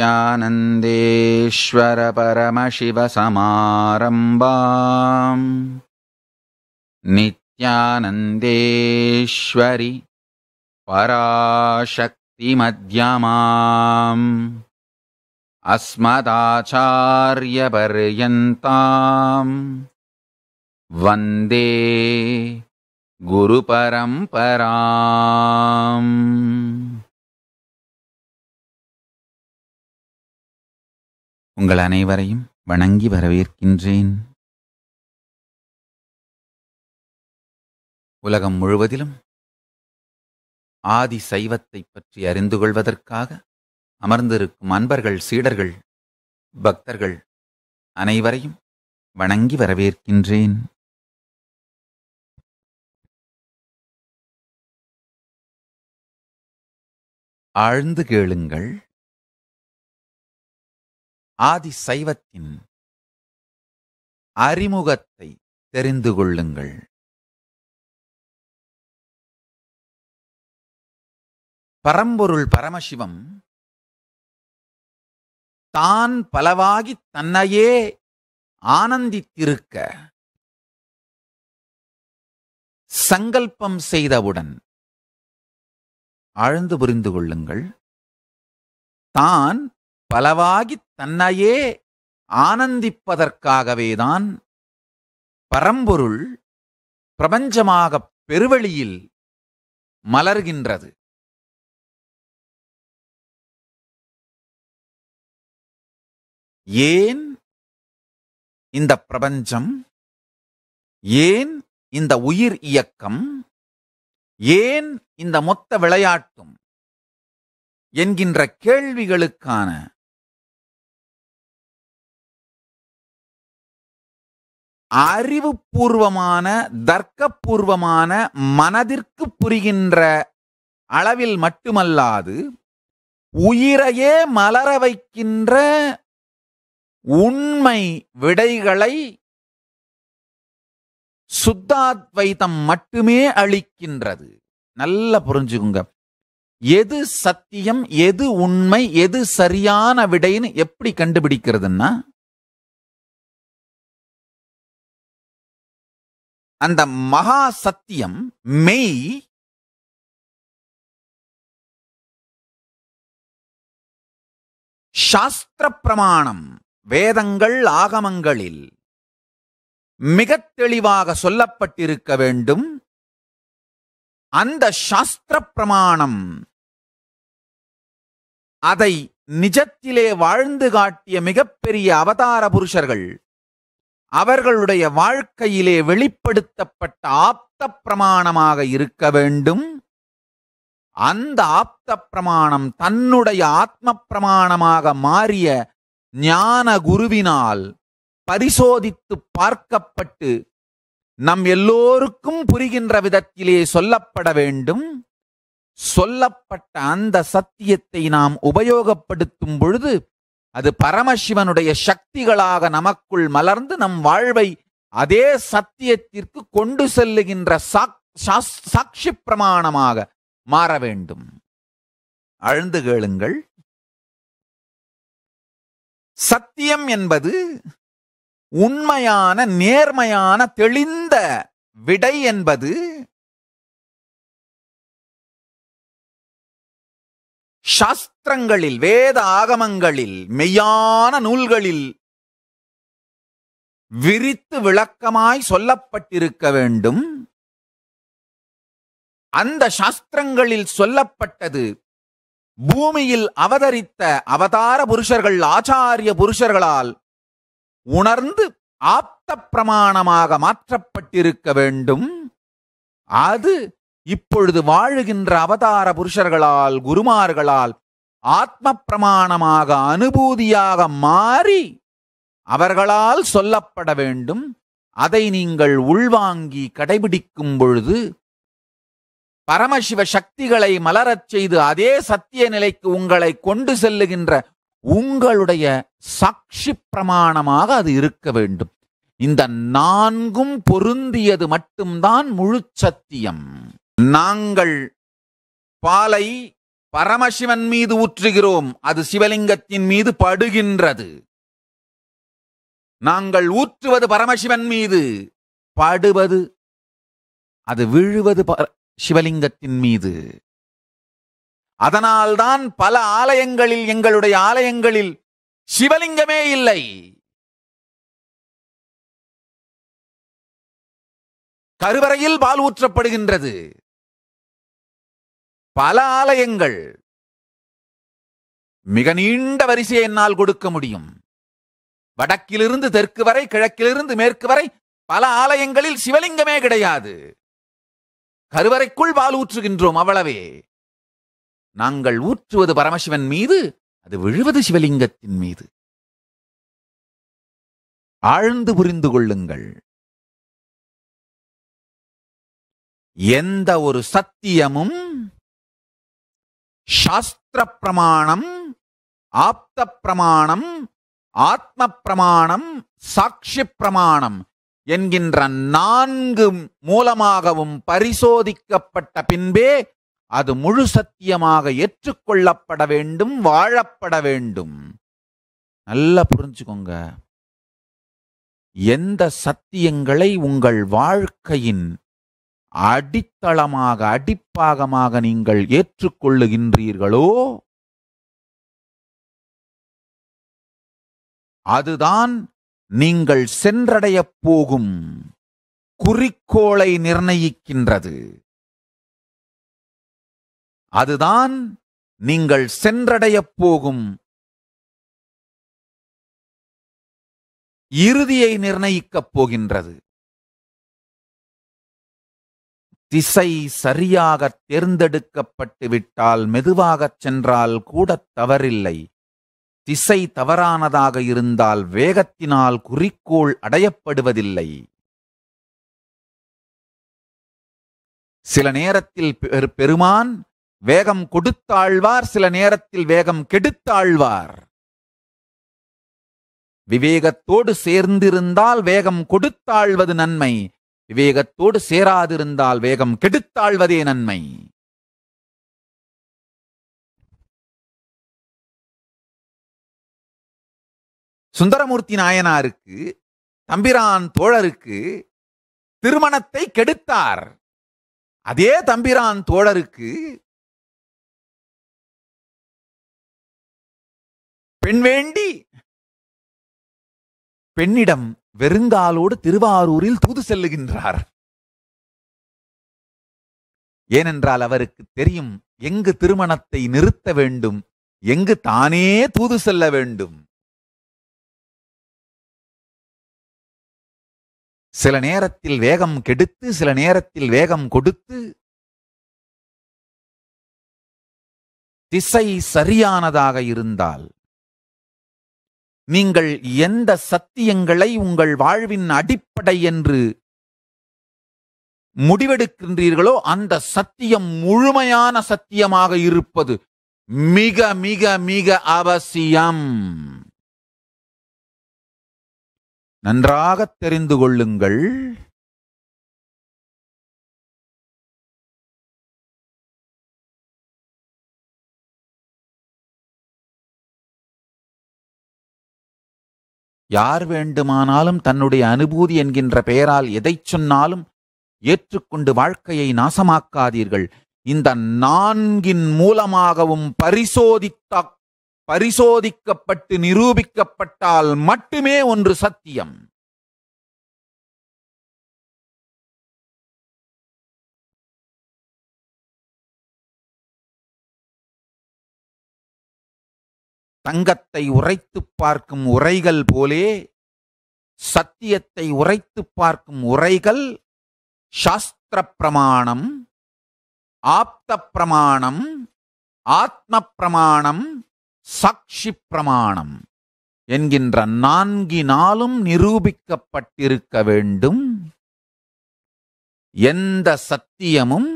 नित्यानन्देश्वरपरमशिवसमारम्भाम् नित्यानन्देश्वरि पराशक्तिमध्यमाम् अस्मदाचार्यपर्यन्ताम् वन्दे गुरुपरम्पराम् உங்கள் அனைவரையும் வணங்கி வரவேற்கின்றேன் உலகம் முழுவதிலும் ஆதி சைவத்தை பற்றி அறிந்து கொள்வதற்காக அமர்ந்திருக்கும் அன்பர்கள் சீடர்கள் பக்தர்கள் அனைவரையும் வணங்கி வரவேற்கின்றேன் ஆழ்ந்து கேளுங்கள் ஆதி சைவத்தின் அறிமுகத்தை தெரிந்து கொள்ளுங்கள் பரம்பொருள் பரமசிவம் தான் பலவாகி தன்னையே ஆனந்தித்திருக்க சங்கல்பம் செய்தவுடன் ஆழ்ந்து புரிந்து கொள்ளுங்கள் தான் பலவாகி தன்னையே ஆனந்திப்பதற்காகவேதான் பரம்பொருள் பிரபஞ்சமாக பெருவழியில் மலர்கின்றது ஏன் இந்த பிரபஞ்சம் ஏன் இந்த உயிர் இயக்கம் ஏன் இந்த மொத்த விளையாட்டும் என்கின்ற கேள்விகளுக்கான அறிவுபூர்வமான தர்க்கபூர்வமான மனதிற்கு புரிகின்ற அளவில் மட்டுமல்லாது உயிரையே மலர வைக்கின்ற உண்மை விடைகளை சுத்தாத்வைதம் மட்டுமே அளிக்கின்றது நல்லா புரிஞ்சுக்குங்க எது சத்தியம் எது உண்மை எது சரியான விடைன்னு எப்படி கண்டுபிடிக்கிறதுன்னா அந்த மகா சத்தியம் மெய் சாஸ்திர பிரமாணம் வேதங்கள் ஆகமங்களில் மிக தெளிவாக சொல்லப்பட்டிருக்க வேண்டும் அந்த சாஸ்திர பிரமாணம் அதை நிஜத்திலே வாழ்ந்து காட்டிய மிகப்பெரிய அவதார புருஷர்கள் அவர்களுடைய வாழ்க்கையிலே வெளிப்படுத்தப்பட்ட ஆப்த பிரமாணமாக இருக்க வேண்டும் அந்த ஆப்த பிரமாணம் தன்னுடைய ஆத்ம பிரமாணமாக மாறிய ஞான குருவினால் பரிசோதித்து பார்க்கப்பட்டு நம் எல்லோருக்கும் புரிகின்ற விதத்திலே சொல்லப்பட வேண்டும் சொல்லப்பட்ட அந்த சத்தியத்தை நாம் உபயோகப்படுத்தும் பொழுது அது பரமசிவனுடைய சக்திகளாக நமக்குள் மலர்ந்து நம் வாழ்வை அதே சத்தியத்திற்கு கொண்டு செல்லுகின்ற சாட்சி பிரமாணமாக மாற வேண்டும் அழுந்து கேளுங்கள் சத்தியம் என்பது உண்மையான நேர்மையான தெளிந்த விடை என்பது சாஸ்திர சாஸ்திரங்களில் வேத ஆகமங்களில் மெய்யான நூல்களில் விரித்து விளக்கமாய் சொல்லப்பட்டிருக்க வேண்டும் அந்த சாஸ்திரங்களில் சொல்லப்பட்டது பூமியில் அவதரித்த அவதார புருஷர்கள் ஆச்சாரிய புருஷர்களால் உணர்ந்து ஆப்த பிரமாணமாக மாற்றப்பட்டிருக்க வேண்டும் அது இப்பொழுது வாழுகின்ற அவதார புருஷர்களால் குருமார்களால் ஆத்ம பிரமாணமாக அனுபூதியாக மாறி அவர்களால் சொல்லப்பட வேண்டும் அதை நீங்கள் உள்வாங்கி கடைபிடிக்கும் பொழுது பரமசிவ சக்திகளை மலரச் செய்து அதே சத்திய நிலைக்கு உங்களை கொண்டு செல்லுகின்ற உங்களுடைய சாட்சி பிரமாணமாக அது இருக்க வேண்டும் இந்த நான்கும் பொருந்தியது மட்டும்தான் முழு சத்தியம் நாங்கள் பாலை பரமசிவன் மீது ஊற்றுகிறோம் அது சிவலிங்கத்தின் மீது படுகின்றது நாங்கள் ஊற்றுவது பரமசிவன் மீது படுவது அது விழுவது சிவலிங்கத்தின் மீது அதனால்தான் பல ஆலயங்களில் எங்களுடைய ஆலயங்களில் சிவலிங்கமே இல்லை கருவறையில் பால் ஊற்றப்படுகின்றது பல ஆலயங்கள் மிக நீண்ட வரிசையை என்னால் கொடுக்க முடியும் வடக்கிலிருந்து தெற்கு வரை கிழக்கிலிருந்து மேற்கு வரை பல ஆலயங்களில் சிவலிங்கமே கிடையாது கருவறைக்குள் பால் ஊற்றுகின்றோம் அவ்வளவே நாங்கள் ஊற்றுவது பரமசிவன் மீது அது விழுவது சிவலிங்கத்தின் மீது ஆழ்ந்து புரிந்து கொள்ளுங்கள் எந்த ஒரு சத்தியமும் சாஸ்திர பிரமாணம் ஆப்த பிரமாணம் ஆத்ம பிரமாணம் சாட்சி பிரமாணம் என்கின்ற நான்கு மூலமாகவும் பரிசோதிக்கப்பட்ட பின்பே அது முழு சத்தியமாக ஏற்றுக்கொள்ளப்பட வேண்டும் வாழப்பட வேண்டும் நல்லா புரிஞ்சுக்கோங்க எந்த சத்தியங்களை உங்கள் வாழ்க்கையின் அடித்தளமாக அடிப்பாகமாக நீங்கள் ஏற்றுக்கொள்ளுகின்றீர்களோ அதுதான் நீங்கள் சென்றடையப் போகும் குறிக்கோளை நிர்ணயிக்கின்றது அதுதான் நீங்கள் சென்றடையப் போகும் இறுதியை நிர்ணயிக்கப் போகின்றது திசை சரியாக தேர்ந்தெடுக்கப்பட்டு விட்டால் மெதுவாகச் சென்றால் கூட தவறில்லை திசை தவறானதாக இருந்தால் வேகத்தினால் குறிக்கோள் அடையப்படுவதில்லை சில நேரத்தில் பெருமான் வேகம் கொடுத்தாழ்வார் சில நேரத்தில் வேகம் கெடுத்தாழ்வார் விவேகத்தோடு சேர்ந்திருந்தால் வேகம் கொடுத்தாழ்வது நன்மை விவேகத்தோடு சேராதிருந்தால் வேகம் கெடுத்தாழ்வதே நன்மை சுந்தரமூர்த்தி நாயனாருக்கு தம்பிரான் தோழருக்கு திருமணத்தை கெடுத்தார் அதே தம்பிரான் தோழருக்கு பெண் வேண்டி பெண்ணிடம் வெறுங்காலோடு திருவாரூரில் தூது செல்லுகின்றார் ஏனென்றால் அவருக்கு தெரியும் எங்கு திருமணத்தை நிறுத்த வேண்டும் எங்கு தானே தூது செல்ல வேண்டும் சில நேரத்தில் வேகம் கெடுத்து சில நேரத்தில் வேகம் கொடுத்து திசை சரியானதாக இருந்தால் நீங்கள் எந்த சத்தியங்களை உங்கள் வாழ்வின் அடிப்படை என்று முடிவெடுக்கின்றீர்களோ அந்த சத்தியம் முழுமையான சத்தியமாக இருப்பது மிக மிக மிக அவசியம் நன்றாக தெரிந்து கொள்ளுங்கள் யார் வேண்டுமானாலும் தன்னுடைய அனுபூதி என்கின்ற பெயரால் எதை சொன்னாலும் ஏற்றுக்கொண்டு வாழ்க்கையை நாசமாக்காதீர்கள் இந்த நான்கின் மூலமாகவும் பரிசோதித்த பரிசோதிக்கப்பட்டு நிரூபிக்கப்பட்டால் மட்டுமே ஒன்று சத்தியம் தங்கத்தை உரைத்து பார்க்கும் உரைகள் போலே சத்தியத்தை உரைத்து பார்க்கும் உரைகள் சாஸ்திர பிரமாணம் ஆப்த பிரமாணம் ஆத்ம பிரமாணம் சாட்சி பிரமாணம் என்கின்ற நான்கினாலும் நிரூபிக்கப்பட்டிருக்க வேண்டும் எந்த சத்தியமும்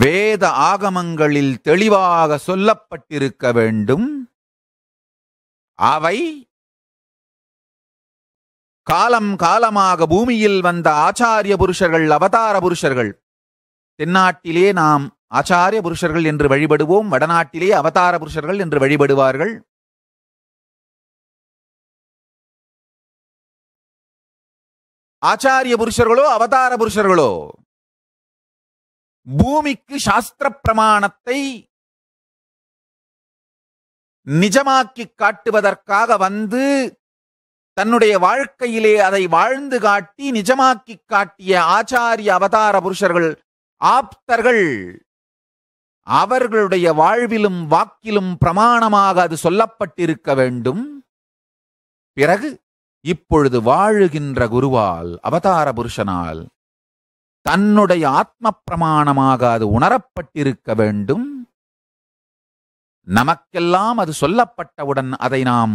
வேத ஆகமங்களில் தெளிவாக சொல்லப்பட்டிருக்க வேண்டும் அவை காலம் காலமாக பூமியில் வந்த ஆச்சாரிய புருஷர்கள் அவதார புருஷர்கள் தென்னாட்டிலே நாம் ஆச்சாரிய புருஷர்கள் என்று வழிபடுவோம் வடநாட்டிலே அவதார புருஷர்கள் என்று வழிபடுவார்கள் ஆச்சாரிய புருஷர்களோ அவதார புருஷர்களோ பூமிக்கு சாஸ்திர பிரமாணத்தை நிஜமாக்கி காட்டுவதற்காக வந்து தன்னுடைய வாழ்க்கையிலே அதை வாழ்ந்து காட்டி நிஜமாக்கி காட்டிய ஆச்சாரிய அவதார புருஷர்கள் ஆப்தர்கள் அவர்களுடைய வாழ்விலும் வாக்கிலும் பிரமாணமாக அது சொல்லப்பட்டிருக்க வேண்டும் பிறகு இப்பொழுது வாழுகின்ற குருவால் அவதார புருஷனால் தன்னுடைய ஆத்ம பிரமாணமாக அது உணரப்பட்டிருக்க வேண்டும் நமக்கெல்லாம் அது சொல்லப்பட்டவுடன் அதை நாம்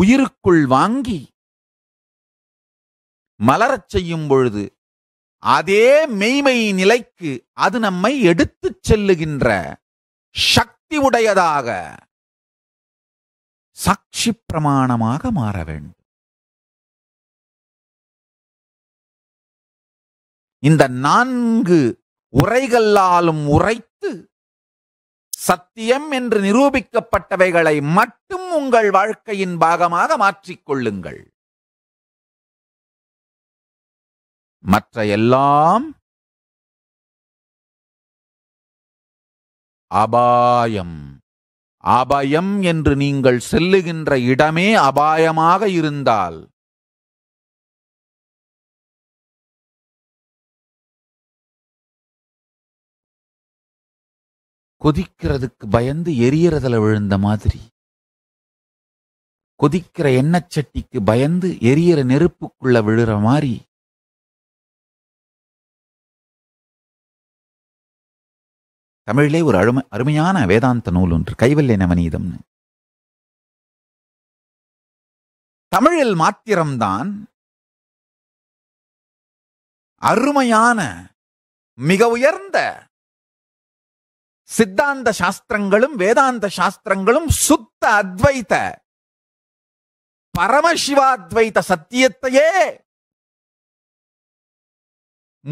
உயிருக்குள் வாங்கி மலரச் செய்யும் பொழுது அதே மெய்மை நிலைக்கு அது நம்மை எடுத்துச் செல்லுகின்ற சக்தி உடையதாக சாட்சி பிரமாணமாக மாற வேண்டும் இந்த நான்கு உரைகளாலும் உரைத்து சத்தியம் என்று நிரூபிக்கப்பட்டவைகளை மட்டும் உங்கள் வாழ்க்கையின் பாகமாக மாற்றிக்கொள்ளுங்கள் மற்ற எல்லாம் அபாயம் அபயம் என்று நீங்கள் செல்லுகின்ற இடமே அபாயமாக இருந்தால் கொதிக்கிறதுக்கு பயந்து எரியறதுல விழுந்த மாதிரி கொதிக்கிற எண்ணச்சட்டிக்கு பயந்து எரியற நெருப்புக்குள்ள விழுற மாதிரி தமிழிலே ஒரு அருமை அருமையான வேதாந்த நூல் ஒன்று கைவல்ய நவநீதம்னு தமிழில் மாத்திரம்தான் அருமையான மிக உயர்ந்த சித்தாந்த சாஸ்திரங்களும் வேதாந்த சாஸ்திரங்களும் சுத்த அத்வைத்த பரமசிவாத்வைத்த சத்தியத்தையே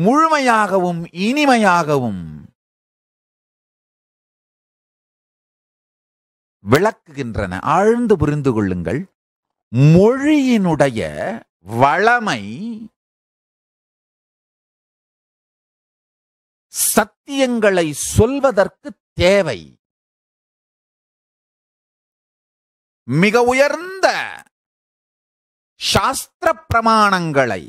முழுமையாகவும் இனிமையாகவும் விளக்குகின்றன ஆழ்ந்து புரிந்து கொள்ளுங்கள் மொழியினுடைய வளமை சத்தியங்களை சொல்வதற்கு தேவை மிக உயர்ந்த சாஸ்திர பிரமாணங்களை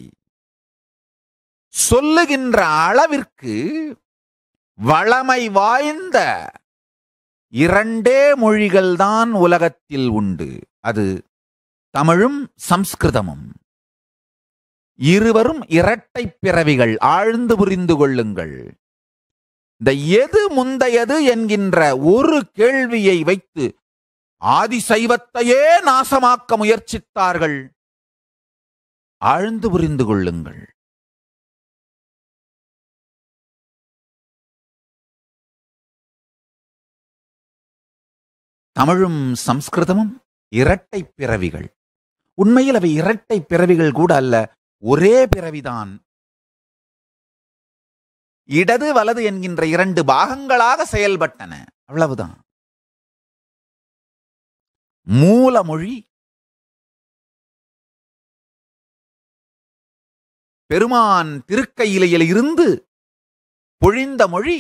சொல்லுகின்ற அளவிற்கு வளமை வாய்ந்த இரண்டே மொழிகள்தான் உலகத்தில் உண்டு அது தமிழும் சம்ஸ்கிருதமும் இருவரும் இரட்டை பிறவிகள் ஆழ்ந்து புரிந்து கொள்ளுங்கள் இந்த எது முந்தையது என்கின்ற ஒரு கேள்வியை வைத்து ஆதிசைவத்தையே நாசமாக்க முயற்சித்தார்கள் ஆழ்ந்து புரிந்து கொள்ளுங்கள் தமிழும் சம்ஸ்கிருதமும் இரட்டை பிறவிகள் உண்மையில் அவை இரட்டை பிறவிகள் கூட அல்ல ஒரே பிறவிதான் இடது வலது என்கின்ற இரண்டு பாகங்களாக செயல்பட்டன அவ்வளவுதான் மூல மொழி பெருமான் திருக்கையிலையில் இருந்து பொழிந்த மொழி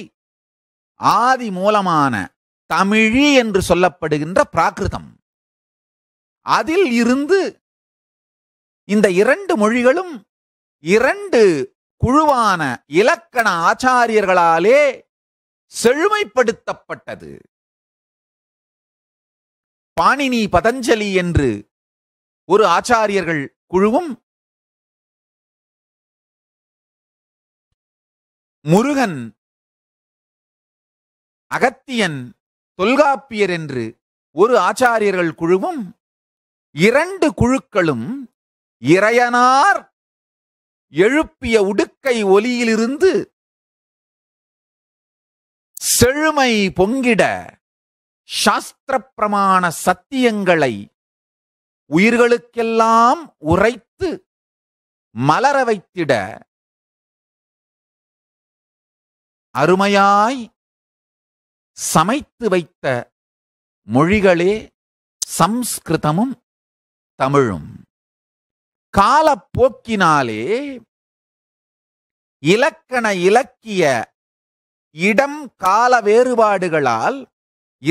ஆதி மூலமான தமிழி என்று சொல்லப்படுகின்ற பிராகிருதம் அதில் இருந்து இந்த இரண்டு மொழிகளும் இரண்டு குழுவான இலக்கண ஆச்சாரியர்களாலே செழுமைப்படுத்தப்பட்டது பாணினி பதஞ்சலி என்று ஒரு ஆச்சாரியர்கள் குழுவும் முருகன் அகத்தியன் தொல்காப்பியர் என்று ஒரு ஆச்சாரியர்கள் குழுவும் இரண்டு குழுக்களும் இறையனார் எழுப்பிய உடுக்கை ஒலியிலிருந்து செழுமை பொங்கிட சாஸ்திர பிரமாண சத்தியங்களை உயிர்களுக்கெல்லாம் உரைத்து மலர வைத்திட அருமையாய் சமைத்து வைத்த மொழிகளே சம்ஸ்கிருதமும் தமிழும் காலப்போக்கினாலே இலக்கண இலக்கிய இடம் கால வேறுபாடுகளால்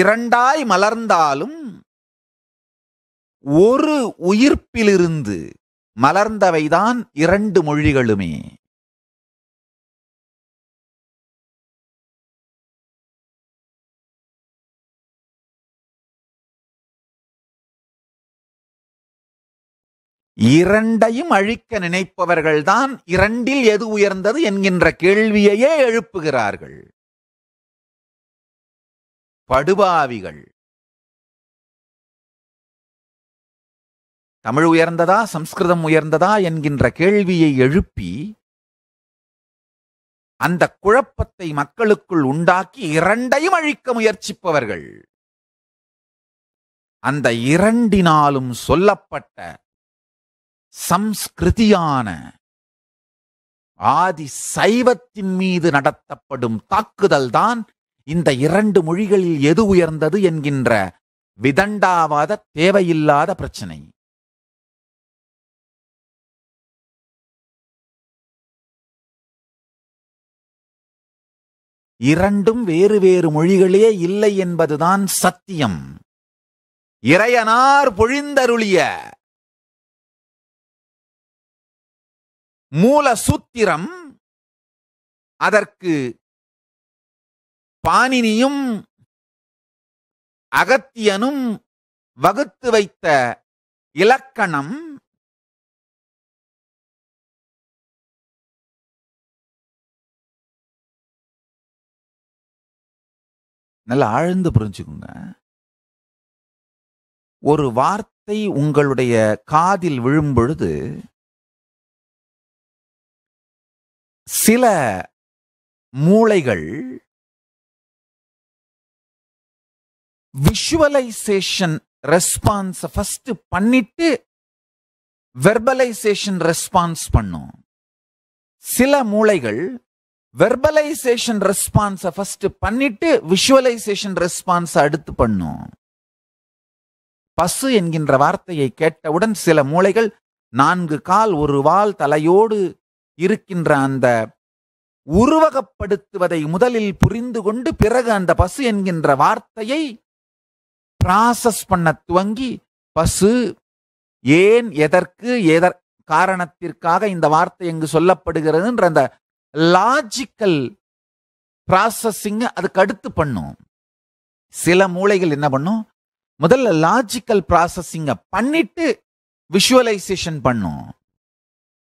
இரண்டாய் மலர்ந்தாலும் ஒரு உயிர்ப்பிலிருந்து மலர்ந்தவைதான் இரண்டு மொழிகளுமே இரண்டையும் அழிக்க நினைப்பவர்கள்தான் இரண்டில் எது உயர்ந்தது என்கின்ற கேள்வியையே எழுப்புகிறார்கள் படுபாவிகள் தமிழ் உயர்ந்ததா சம்ஸ்கிருதம் உயர்ந்ததா என்கின்ற கேள்வியை எழுப்பி அந்த குழப்பத்தை மக்களுக்குள் உண்டாக்கி இரண்டையும் அழிக்க முயற்சிப்பவர்கள் அந்த இரண்டினாலும் சொல்லப்பட்ட சம்ஸ்கிருதியான ஆதி சைவத்தின் மீது நடத்தப்படும் தாக்குதல் தான் இந்த இரண்டு மொழிகளில் எது உயர்ந்தது என்கின்ற விதண்டாவாத தேவையில்லாத பிரச்சனை இரண்டும் வேறு வேறு மொழிகளே இல்லை என்பதுதான் சத்தியம் இறையனார் பொழிந்தருளிய மூல சூத்திரம் அதற்கு பாணினியும் அகத்தியனும் வகுத்து வைத்த இலக்கணம் நல்லா ஆழ்ந்து புரிஞ்சுக்கோங்க ஒரு வார்த்தை உங்களுடைய காதில் விழும்பொழுது சில மூளைகள் விஷுவலைசேஷன் ரெஸ்பான்ஸை ஃபஸ்ட்டு பண்ணிட்டு வெர்பலைசேஷன் ரெஸ்பான்ஸ் பண்ணும் சில மூளைகள் வெர்பலைசேஷன் ரெஸ்பான்ஸை ஃபஸ்ட்டு பண்ணிட்டு விஷுவலைசேஷன் ரெஸ்பான்ஸை அடுத்து பண்ணும் பசு என்கின்ற வார்த்தையை கேட்டவுடன் சில மூளைகள் நான்கு கால் ஒரு வால் தலையோடு இருக்கின்ற அந்த உருவகப்படுத்துவதை முதலில் புரிந்து கொண்டு பிறகு அந்த பசு என்கின்ற வார்த்தையை ப்ராசஸ் பண்ண துவங்கி பசு ஏன் எதற்கு எதற் காரணத்திற்காக இந்த வார்த்தை எங்கு சொல்லப்படுகிறதுன்ற அந்த லாஜிக்கல் ப்ராசஸிங் அதுக்கு அடுத்து பண்ணும் சில மூளைகள் என்ன பண்ணும் முதல்ல லாஜிக்கல் ப்ராசஸிங்க பண்ணிட்டு விஷுவலைசேஷன் பண்ணும்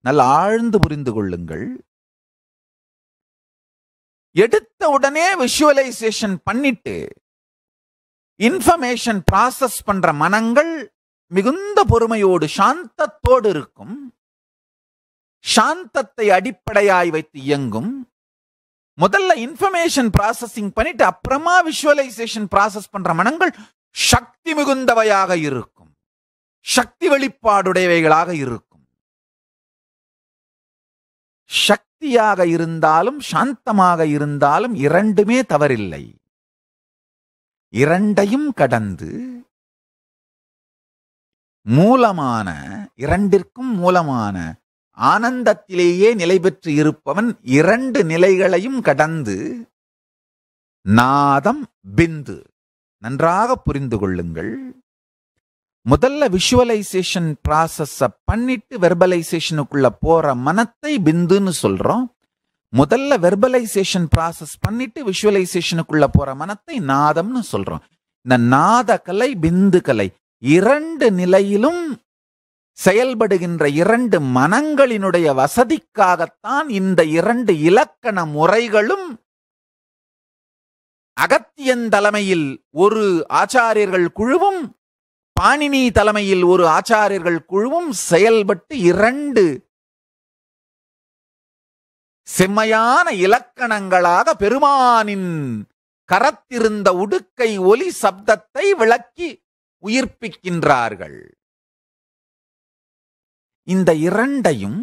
நல்ல ஆழ்ந்து புரிந்து கொள்ளுங்கள் எடுத்த உடனே விஷுவலைசேஷன் பண்ணிட்டு இன்ஃபர்மேஷன் ப்ராசஸ் பண்ற மனங்கள் மிகுந்த பொறுமையோடு சாந்தத்தோடு இருக்கும் சாந்தத்தை அடிப்படையாய் வைத்து இயங்கும் முதல்ல இன்ஃபர்மேஷன் ப்ராசஸிங் பண்ணிட்டு அப்புறமா விஷுவலைசேஷன் ப்ராசஸ் பண்ற மனங்கள் சக்தி மிகுந்தவையாக இருக்கும் சக்தி வெளிப்பாடுடையவைகளாக இருக்கும் சக்தியாக இருந்தாலும் சாந்தமாக இருந்தாலும் இரண்டுமே தவறில்லை இரண்டையும் கடந்து மூலமான இரண்டிற்கும் மூலமான ஆனந்தத்திலேயே நிலை பெற்று இருப்பவன் இரண்டு நிலைகளையும் கடந்து நாதம் பிந்து நன்றாக புரிந்து கொள்ளுங்கள் முதல்ல விஷுவலைசேஷன் ப்ராசஸை பண்ணிட்டு வெர்பலைசேஷனுக்குள்ள போற மனத்தை பிந்துன்னு சொல்றோம் முதல்ல வெர்பலைசேஷன் ப்ராசஸ் பண்ணிட்டு விஷுவலைசேஷனுக்குள்ள போற மனத்தை நாதம்னு சொல்றோம் இந்த நாத கலை பிந்து கலை இரண்டு நிலையிலும் செயல்படுகின்ற இரண்டு மனங்களினுடைய வசதிக்காகத்தான் இந்த இரண்டு இலக்கண முறைகளும் அகத்தியன் தலைமையில் ஒரு ஆச்சாரியர்கள் குழுவும் பாணினி தலைமையில் ஒரு ஆச்சாரியர்கள் குழுவும் செயல்பட்டு இரண்டு செம்மையான இலக்கணங்களாக பெருமானின் கரத்திருந்த உடுக்கை ஒலி சப்தத்தை விளக்கி உயிர்ப்பிக்கின்றார்கள் இந்த இரண்டையும்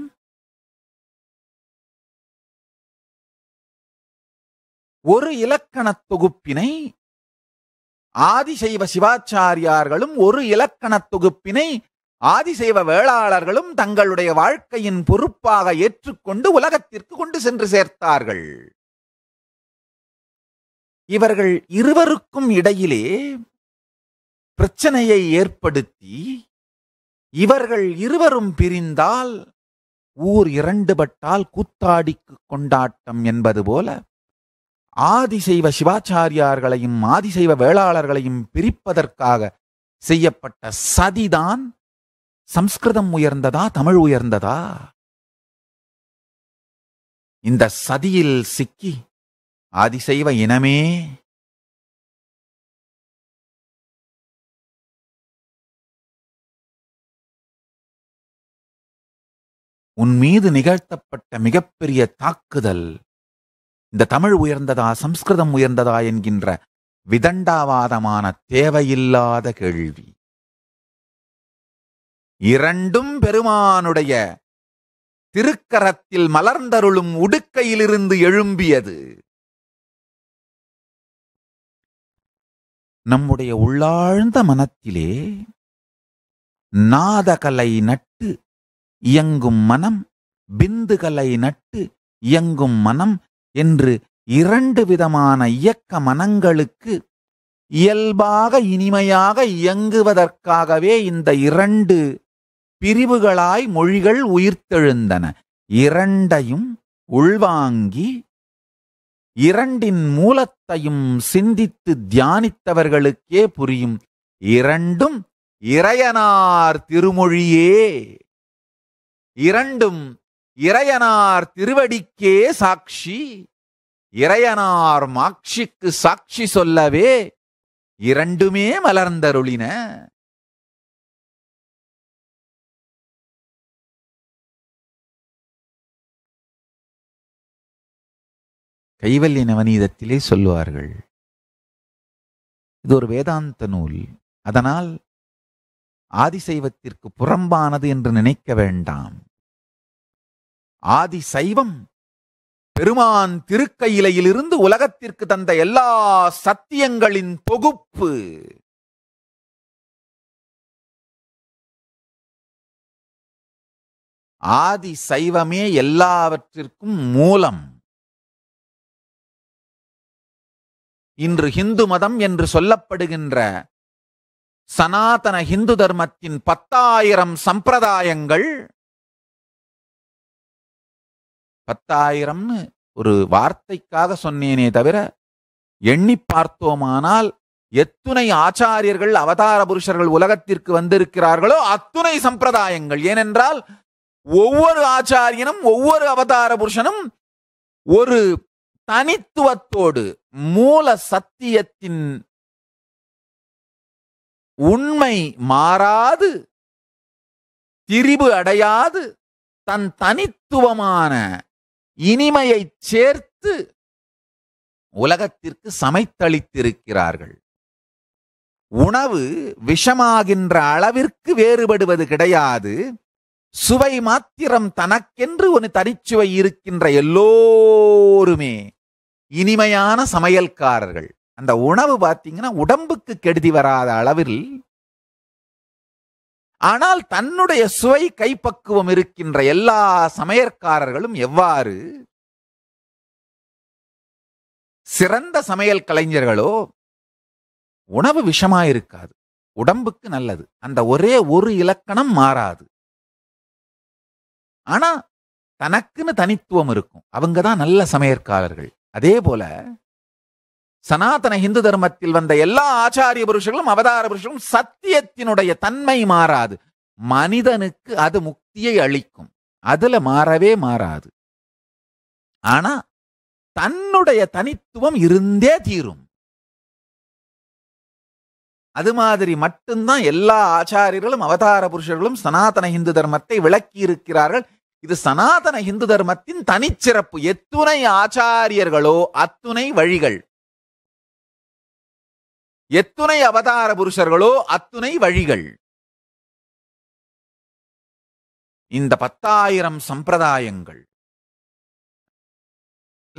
ஒரு இலக்கணத் தொகுப்பினை ஆதிசைவ சிவாச்சாரியார்களும் ஒரு இலக்கணத் தொகுப்பினை ஆதிசைவ வேளாளர்களும் தங்களுடைய வாழ்க்கையின் பொறுப்பாக ஏற்றுக்கொண்டு உலகத்திற்கு கொண்டு சென்று சேர்த்தார்கள் இவர்கள் இருவருக்கும் இடையிலே பிரச்சனையை ஏற்படுத்தி இவர்கள் இருவரும் பிரிந்தால் ஊர் இரண்டுபட்டால் கூத்தாடிக்கு கொண்டாட்டம் என்பது போல ஆதிசைவ சிவாச்சாரியார்களையும் ஆதிசைவ வேளாளர்களையும் பிரிப்பதற்காக செய்யப்பட்ட சதிதான் சம்ஸ்கிருதம் உயர்ந்ததா தமிழ் உயர்ந்ததா இந்த சதியில் சிக்கி ஆதிசைவ இனமே உன் மீது நிகழ்த்தப்பட்ட மிகப்பெரிய தாக்குதல் இந்த தமிழ் உயர்ந்ததா சம்ஸ்கிருதம் உயர்ந்ததா என்கின்ற விதண்டாவாதமான தேவையில்லாத கேள்வி இரண்டும் பெருமானுடைய திருக்கரத்தில் மலர்ந்தருளும் உடுக்கையிலிருந்து எழும்பியது நம்முடைய உள்ளாழ்ந்த மனத்திலே நாதகலை நட்டு இயங்கும் மனம் பிந்துகளை நட்டு இயங்கும் மனம் என்று இரண்டு விதமான இயக்க மனங்களுக்கு இயல்பாக இனிமையாக இயங்குவதற்காகவே இந்த இரண்டு பிரிவுகளாய் மொழிகள் உயிர்த்தெழுந்தன இரண்டையும் உள்வாங்கி இரண்டின் மூலத்தையும் சிந்தித்து தியானித்தவர்களுக்கே புரியும் இரண்டும் இறையனார் திருமொழியே இரண்டும் இறையனார் திருவடிக்கே சாட்சி இறையனார் மாட்சிக்கு சாட்சி சொல்லவே இரண்டுமே மலர்ந்தருளின கைவல்ய நவநீதத்திலே சொல்லுவார்கள் இது ஒரு வேதாந்த நூல் அதனால் ஆதிசைவத்திற்கு புறம்பானது என்று நினைக்க வேண்டாம் ஆதி சைவம் பெருமான் திருக்கையிலையிலிருந்து உலகத்திற்கு தந்த எல்லா சத்தியங்களின் தொகுப்பு ஆதி சைவமே எல்லாவற்றிற்கும் மூலம் இன்று ஹிந்து மதம் என்று சொல்லப்படுகின்ற சனாதன ஹிந்து தர்மத்தின் பத்தாயிரம் சம்பிரதாயங்கள் பத்தாயிரம்னு ஒரு வார்த்தைக்காக சொன்னேனே தவிர எண்ணி பார்த்தோமானால் எத்துணை ஆச்சாரியர்கள் அவதார புருஷர்கள் உலகத்திற்கு வந்திருக்கிறார்களோ அத்துணை சம்பிரதாயங்கள் ஏனென்றால் ஒவ்வொரு ஆச்சாரியனும் ஒவ்வொரு அவதார புருஷனும் ஒரு தனித்துவத்தோடு மூல சத்தியத்தின் உண்மை மாறாது திரிபு அடையாது தன் தனித்துவமான இனிமையை சேர்த்து உலகத்திற்கு சமைத்தளித்திருக்கிறார்கள் உணவு விஷமாகின்ற அளவிற்கு வேறுபடுவது கிடையாது சுவை மாத்திரம் தனக்கென்று ஒரு தனிச்சுவை இருக்கின்ற எல்லோருமே இனிமையான சமையல்காரர்கள் அந்த உணவு பார்த்தீங்கன்னா உடம்புக்கு கெடுதி வராத அளவில் ஆனால் தன்னுடைய சுவை கைப்பக்குவம் இருக்கின்ற எல்லா சமையற்காரர்களும் எவ்வாறு சிறந்த சமையல் கலைஞர்களோ உணவு விஷமா இருக்காது உடம்புக்கு நல்லது அந்த ஒரே ஒரு இலக்கணம் மாறாது ஆனா தனக்குன்னு தனித்துவம் இருக்கும் அவங்க தான் நல்ல சமையற்காரர்கள் அதே போல சனாதன இந்து தர்மத்தில் வந்த எல்லா ஆச்சாரிய புருஷர்களும் அவதார புருஷர்களும் சத்தியத்தினுடைய தன்மை மாறாது மனிதனுக்கு அது முக்தியை அளிக்கும் அதுல மாறவே மாறாது ஆனா தன்னுடைய தனித்துவம் இருந்தே தீரும் அது மாதிரி மட்டும்தான் எல்லா ஆச்சாரியர்களும் அவதார புருஷர்களும் சனாதன இந்து தர்மத்தை விளக்கி இருக்கிறார்கள் இது சனாதன இந்து தர்மத்தின் தனிச்சிறப்பு எத்துணை ஆச்சாரியர்களோ அத்துணை வழிகள் எத்துணை அவதார புருஷர்களோ அத்துணை வழிகள் இந்த பத்தாயிரம் சம்பிரதாயங்கள்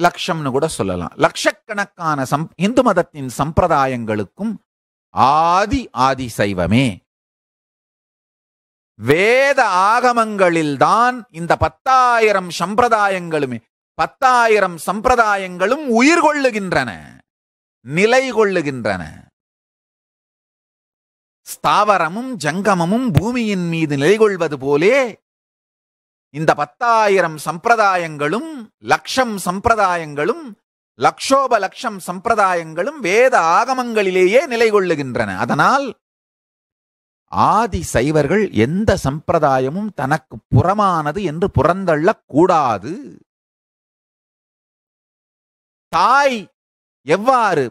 லட்சம்னு கூட சொல்லலாம் லட்சக்கணக்கான சம் இந்து மதத்தின் சம்பிரதாயங்களுக்கும் ஆதி ஆதி சைவமே வேத ஆகமங்களில்தான் இந்த பத்தாயிரம் சம்பிரதாயங்களுமே பத்தாயிரம் சம்பிரதாயங்களும் உயிர் கொள்ளுகின்றன நிலை கொள்ளுகின்றன ஸ்தாவரமும் ஜங்கமமும் பூமியின் மீது நிலைகொள்வது போலே இந்த பத்தாயிரம் சம்பிரதாயங்களும் லட்சம் சம்பிரதாயங்களும் லக்ஷோப லட்சம் சம்பிரதாயங்களும் வேத ஆகமங்களிலேயே நிலை கொள்ளுகின்றன அதனால் ஆதி சைவர்கள் எந்த சம்பிரதாயமும் தனக்கு புறமானது என்று புறந்தள்ளக்கூடாது தாய் எவ்வாறு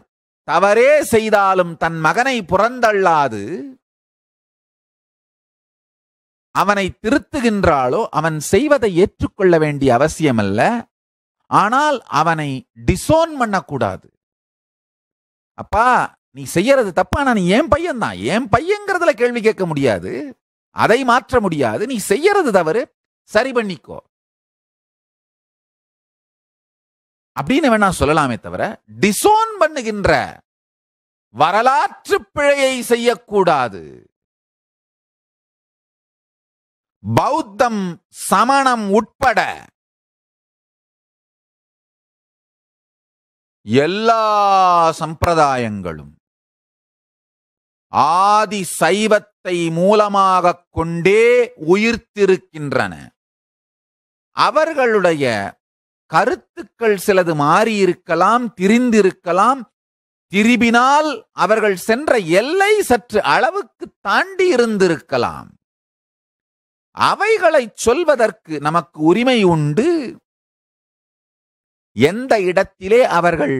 தவறே செய்தாலும் தன் மகனை புறந்தள்ளாது அவனை திருத்துகின்றாலோ அவன் செய்வதை ஏற்றுக்கொள்ள வேண்டிய அவசியம் அல்ல ஆனால் அவனை டிசோன் பண்ணக்கூடாது அப்பா நீ செய்யறது தப்பு ஆனா நீ ஏன் பையன் தான் ஏன் பையங்கிறதுல கேள்வி கேட்க முடியாது அதை மாற்ற முடியாது நீ செய்யறது தவறு சரி பண்ணிக்கோ அப்படின்னு வேணா சொல்லலாமே தவிர டிசோன் பண்ணுகின்ற வரலாற்று பிழையை செய்யக்கூடாது பௌத்தம் சமணம் உட்பட எல்லா சம்பிரதாயங்களும் ஆதி சைவத்தை மூலமாக கொண்டே உயிர்த்திருக்கின்றன அவர்களுடைய கருத்துக்கள் சிலது மாறியிருக்கலாம் திரிந்திருக்கலாம் திரும்பினால் அவர்கள் சென்ற எல்லை சற்று அளவுக்கு தாண்டி இருந்திருக்கலாம் அவைகளை சொல்வதற்கு நமக்கு உரிமை உண்டு எந்த இடத்திலே அவர்கள்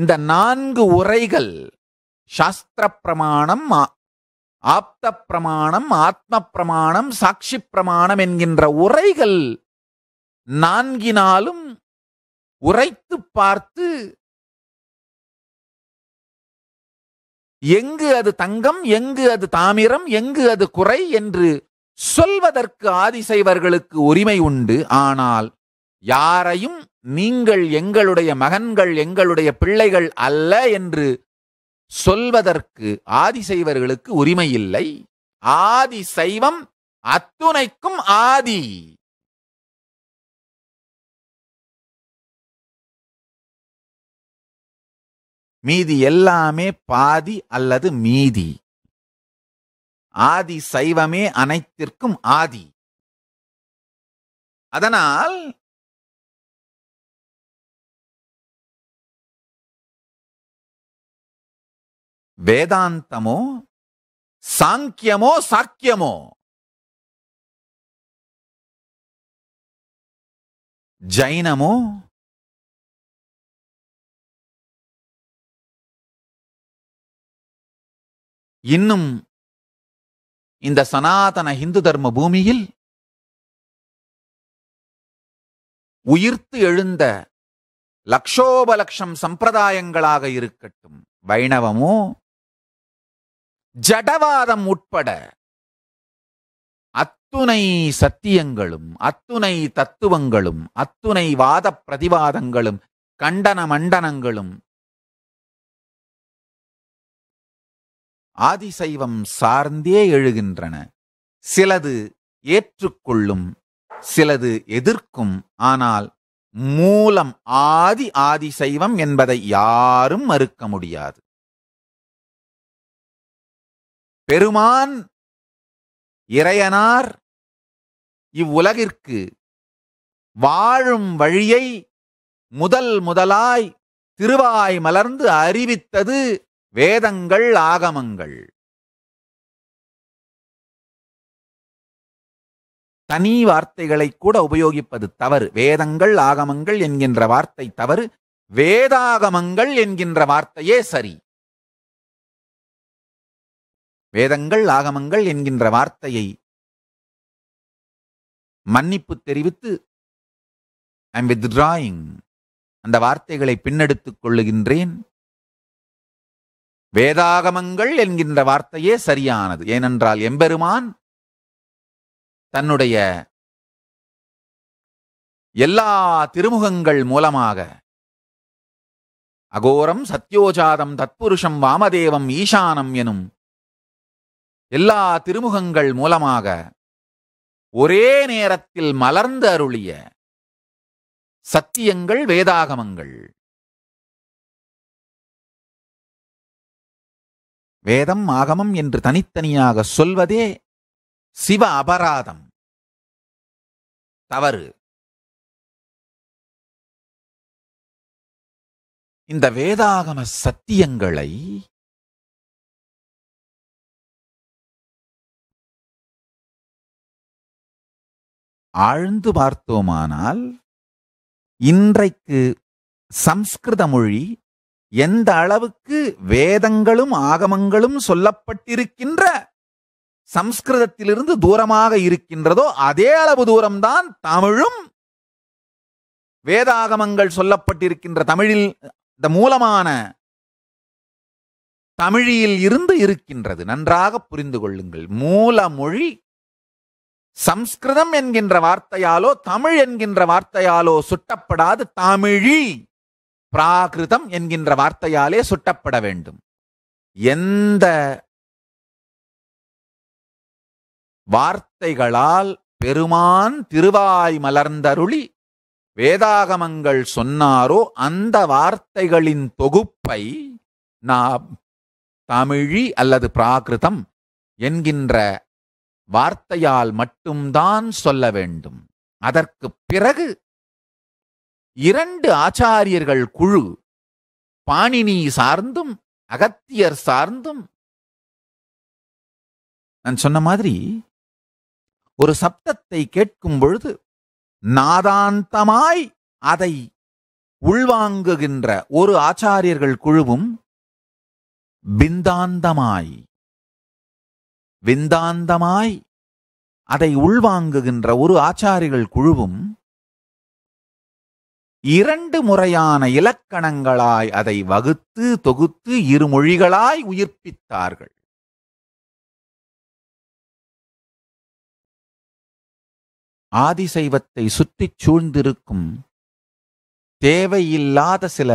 இந்த நான்கு உரைகள் சாஸ்திர பிரமாணம் ஆப்த பிரமாணம் ஆத்ம பிரமாணம் சாட்சி பிரமாணம் என்கின்ற உரைகள் நான்கினாலும் உரைத்து பார்த்து எங்கு அது தங்கம் எங்கு அது தாமிரம் எங்கு அது குறை என்று சொல்வதற்கு ஆதிசைவர்களுக்கு உரிமை உண்டு ஆனால் யாரையும் நீங்கள் எங்களுடைய மகன்கள் எங்களுடைய பிள்ளைகள் அல்ல என்று சொல்வதற்கு ஆதிசைவர்களுக்கு உரிமை இல்லை ஆதி சைவம் அத்துணைக்கும் ஆதி மீதி எல்லாமே பாதி அல்லது மீதி ஆதி சைவமே அனைத்திற்கும் ஆதி அதனால் வேதாந்தமோ சாங்கியமோ சாக்கியமோ ஜைனமோ இன்னும் இந்த சனாதன இந்து தர்ம பூமியில் உயிர்த்து எழுந்த லக்ஷோபலக்ஷம் சம்பிரதாயங்களாக இருக்கட்டும் வைணவமோ ஜடவாதம் உட்பட அத்துணை சத்தியங்களும் அத்துணை தத்துவங்களும் அத்துணை வாத பிரதிவாதங்களும் கண்டன மண்டனங்களும் ஆதிசைவம் சார்ந்தே எழுகின்றன சிலது ஏற்றுக்கொள்ளும் சிலது எதிர்க்கும் ஆனால் மூலம் ஆதி ஆதிசைவம் என்பதை யாரும் மறுக்க முடியாது பெருமான் இறையனார் இவ்வுலகிற்கு வாழும் வழியை முதல் முதலாய் திருவாய் மலர்ந்து அறிவித்தது வேதங்கள் ஆகமங்கள் தனி வார்த்தைகளை கூட உபயோகிப்பது தவறு வேதங்கள் ஆகமங்கள் என்கின்ற வார்த்தை தவறு வேதாகமங்கள் என்கின்ற வார்த்தையே சரி வேதங்கள் ஆகமங்கள் என்கின்ற வார்த்தையை மன்னிப்பு தெரிவித்து ஐம் வித் டிராயிங் அந்த வார்த்தைகளை பின்னெடுத்துக் கொள்ளுகின்றேன் வேதாகமங்கள் என்கின்ற வார்த்தையே சரியானது ஏனென்றால் எம்பெருமான் தன்னுடைய எல்லா திருமுகங்கள் மூலமாக அகோரம் சத்யோஜாதம் தத்புருஷம் வாமதேவம் ஈசானம் எனும் எல்லா திருமுகங்கள் மூலமாக ஒரே நேரத்தில் மலர்ந்து அருளிய சத்தியங்கள் வேதாகமங்கள் வேதம் ஆகமம் என்று தனித்தனியாக சொல்வதே சிவ அபராதம் தவறு இந்த வேதாகம சத்தியங்களை ஆழ்ந்து பார்த்தோமானால் இன்றைக்கு சம்ஸ்கிருத மொழி எந்த அளவுக்கு வேதங்களும் ஆகமங்களும் சொல்லப்பட்டிருக்கின்ற சம்ஸ்கிருதத்திலிருந்து தூரமாக இருக்கின்றதோ அதே அளவு தூரம்தான் தமிழும் வேதாகமங்கள் சொல்லப்பட்டிருக்கின்ற தமிழில் இந்த மூலமான தமிழில் இருந்து இருக்கின்றது நன்றாக புரிந்து கொள்ளுங்கள் மூல மொழி சம்ஸ்கிருதம் என்கின்ற வார்த்தையாலோ தமிழ் என்கின்ற வார்த்தையாலோ சுட்டப்படாது தமிழி பிராகிருதம் என்கின்ற வார்த்தையாலே சுட்டப்பட வேண்டும் எந்த வார்த்தைகளால் பெருமான் திருவாய் மலர்ந்தருளி வேதாகமங்கள் சொன்னாரோ அந்த வார்த்தைகளின் தொகுப்பை நாம் தமிழி அல்லது பிராகிருதம் என்கின்ற வார்த்தையால் மட்டும்தான் சொல்ல வேண்டும் அதற்கு பிறகு இரண்டு ஆச்சாரியர்கள் குழு பாணினி சார்ந்தும் அகத்தியர் சார்ந்தும் நான் சொன்ன மாதிரி ஒரு சப்தத்தை கேட்கும் பொழுது நாதாந்தமாய் அதை உள்வாங்குகின்ற ஒரு ஆச்சாரியர்கள் குழுவும் பிந்தாந்தமாய் விந்தாந்தமாய் அதை உள்வாங்குகின்ற ஒரு ஆச்சாரியர்கள் குழுவும் இரண்டு முறையான இலக்கணங்களாய் அதை வகுத்து தொகுத்து இருமொழிகளாய் உயிர்ப்பித்தார்கள் ஆதிசைவத்தை சுற்றிச் சூழ்ந்திருக்கும் தேவையில்லாத சில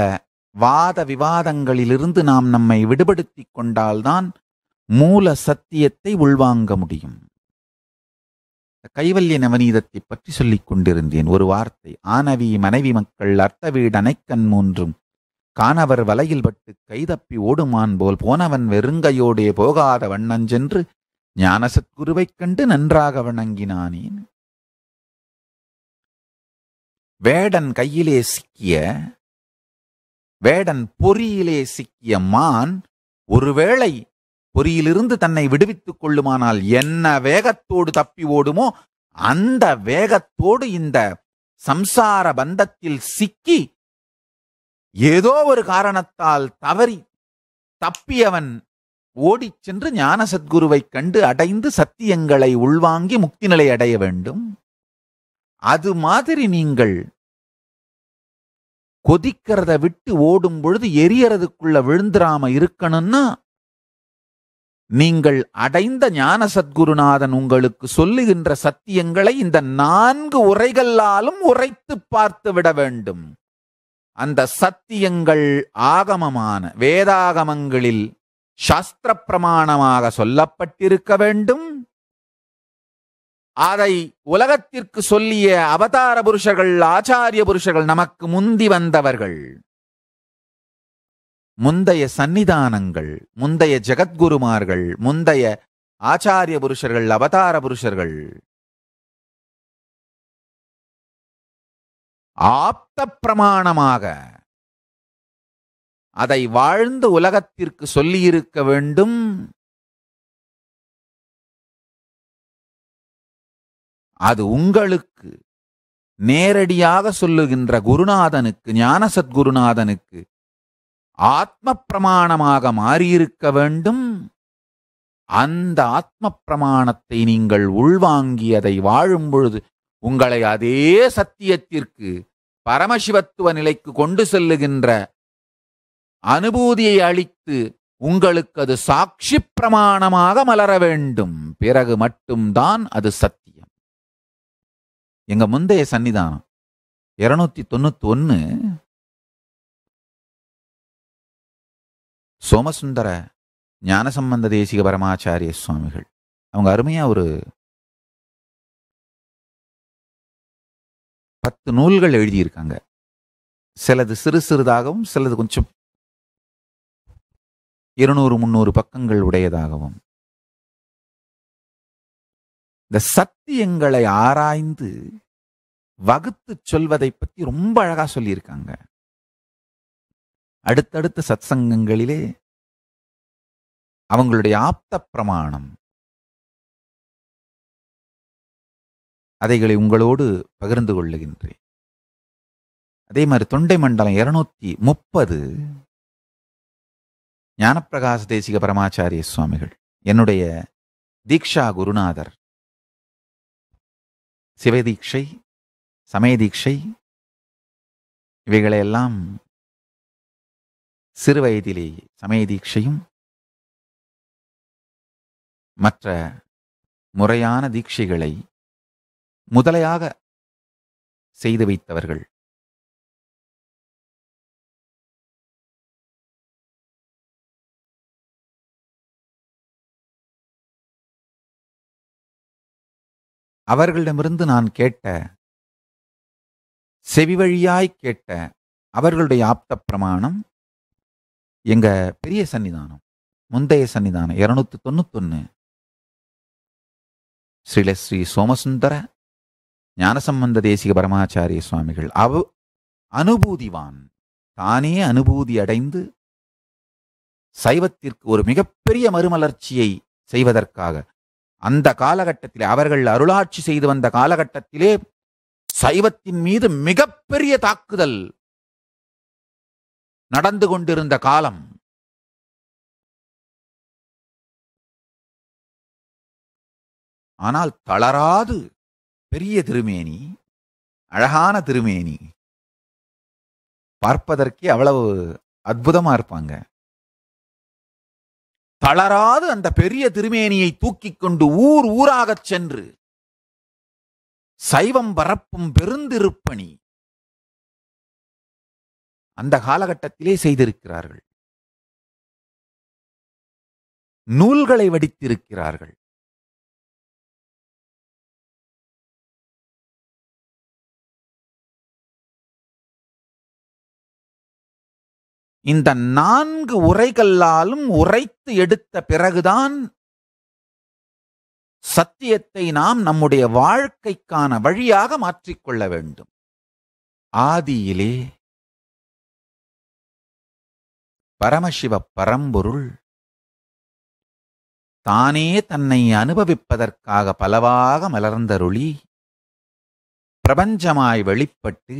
வாத விவாதங்களிலிருந்து நாம் நம்மை விடுபடுத்திக் கொண்டால்தான் மூல சத்தியத்தை உள்வாங்க முடியும் கைவல்ய நவநீதத்தை பற்றி சொல்லிக் கொண்டிருந்தேன் ஒரு வார்த்தை ஆனவி மனைவி மக்கள் அர்த்த வீடு அணைக்கண் மூன்றும் காணவர் வலையில் பட்டு கைதப்பி ஓடுமான் போல் போனவன் வெறுங்கையோடே போகாத வண்ணஞ்சென்று ஞான சத்குருவைக் கண்டு நன்றாக வணங்கினானேன் வேடன் கையிலே சிக்கிய வேடன் பொறியிலே சிக்கிய மான் ஒருவேளை பொறியிலிருந்து தன்னை விடுவித்துக் கொள்ளுமானால் என்ன வேகத்தோடு தப்பி ஓடுமோ அந்த வேகத்தோடு இந்த சம்சார பந்தத்தில் சிக்கி ஏதோ ஒரு காரணத்தால் தவறி தப்பியவன் ஓடிச் சென்று ஞான சத்குருவை கண்டு அடைந்து சத்தியங்களை உள்வாங்கி முக்தி நிலை அடைய வேண்டும் அது மாதிரி நீங்கள் கொதிக்கிறத விட்டு ஓடும் பொழுது எரியறதுக்குள்ள விழுந்துராம இருக்கணும்னா நீங்கள் அடைந்த ஞான சத்குருநாதன் உங்களுக்கு சொல்லுகின்ற சத்தியங்களை இந்த நான்கு உரைகளாலும் உரைத்து பார்த்து விட வேண்டும் அந்த சத்தியங்கள் ஆகமமான வேதாகமங்களில் சாஸ்திர பிரமாணமாக சொல்லப்பட்டிருக்க வேண்டும் அதை உலகத்திற்கு சொல்லிய அவதார புருஷர்கள் ஆச்சாரிய புருஷர்கள் நமக்கு முந்தி வந்தவர்கள் முந்தைய சன்னிதானங்கள் முந்தைய ஜெகத்குருமார்கள் முந்தைய ஆச்சாரிய புருஷர்கள் அவதார புருஷர்கள் ஆப்த பிரமாணமாக அதை வாழ்ந்து உலகத்திற்கு சொல்லியிருக்க வேண்டும் அது உங்களுக்கு நேரடியாக சொல்லுகின்ற குருநாதனுக்கு ஞான சத்குருநாதனுக்கு ஆத்ம பிரமாணமாக மாறியிருக்க வேண்டும் அந்த ஆத்ம பிரமாணத்தை நீங்கள் உள்வாங்கி அதை வாழும் பொழுது உங்களை அதே சத்தியத்திற்கு பரமசிவத்துவ நிலைக்கு கொண்டு செல்லுகின்ற அனுபூதியை அளித்து உங்களுக்கு அது சாட்சி பிரமாணமாக மலர வேண்டும் பிறகு மட்டும்தான் அது சத்தியம் எங்க முந்தைய சன்னிதானம் இருநூத்தி தொண்ணூத்தி ஒன்னு சோமசுந்தர ஞானசம்பந்த தேசிக பரமாச்சாரிய சுவாமிகள் அவங்க அருமையாக ஒரு பத்து நூல்கள் எழுதியிருக்காங்க சிலது சிறு சிறுதாகவும் சிலது கொஞ்சம் இருநூறு முந்நூறு பக்கங்கள் உடையதாகவும் இந்த சத்தியங்களை ஆராய்ந்து வகுத்து சொல்வதை பற்றி ரொம்ப அழகாக சொல்லியிருக்காங்க அடுத்தடுத்த சத் சங்கங்களிலே அவங்களுடைய ஆப்த பிரமாணம் அதைகளை உங்களோடு பகிர்ந்து கொள்ளுகின்றேன் அதே மாதிரி தொண்டை மண்டலம் இருநூத்தி முப்பது ஞானப்பிரகாச தேசிக பரமாச்சாரிய சுவாமிகள் என்னுடைய தீக்ஷா குருநாதர் சிவதீக்ஷை சமய இவைகளையெல்லாம் சிறு வயதிலேயே சமய தீட்சையும் மற்ற முறையான தீட்சைகளை முதலையாக செய்து வைத்தவர்கள் அவர்களிடமிருந்து நான் கேட்ட செவி வழியாய் கேட்ட அவர்களுடைய ஆப்த பிரமாணம் எங்கள் பெரிய சன்னிதானம் முந்தைய சன்னிதானம் இரநூத்தி தொண்ணூத்தொன்று ஸ்ரீல ஸ்ரீ சோமசுந்தர ஞானசம்பந்த தேசிக பரமாச்சாரிய சுவாமிகள் அவ அனுபூதிவான் தானே அனுபூதி அடைந்து சைவத்திற்கு ஒரு மிகப்பெரிய மறுமலர்ச்சியை செய்வதற்காக அந்த காலகட்டத்தில் அவர்கள் அருளாட்சி செய்து வந்த காலகட்டத்திலே சைவத்தின் மீது மிகப்பெரிய தாக்குதல் நடந்து கொண்டிருந்த காலம் ஆனால் தளராது பெரிய திருமேனி அழகான திருமேனி பார்ப்பதற்கே அவ்வளவு அற்புதமா இருப்பாங்க தளராது அந்த பெரிய திருமேனியை தூக்கி கொண்டு ஊர் ஊராகச் சென்று சைவம் பரப்பும் பெருந்திருப்பணி அந்த காலகட்டத்திலே செய்திருக்கிறார்கள் நூல்களை வடித்திருக்கிறார்கள் இந்த நான்கு உரைகளாலும் உரைத்து எடுத்த பிறகுதான் சத்தியத்தை நாம் நம்முடைய வாழ்க்கைக்கான வழியாக மாற்றிக்கொள்ள வேண்டும் ஆதியிலே பரமசிவ பரம்பொருள் தானே தன்னை அனுபவிப்பதற்காக பலவாக மலர்ந்தருளி பிரபஞ்சமாய் வெளிப்பட்டு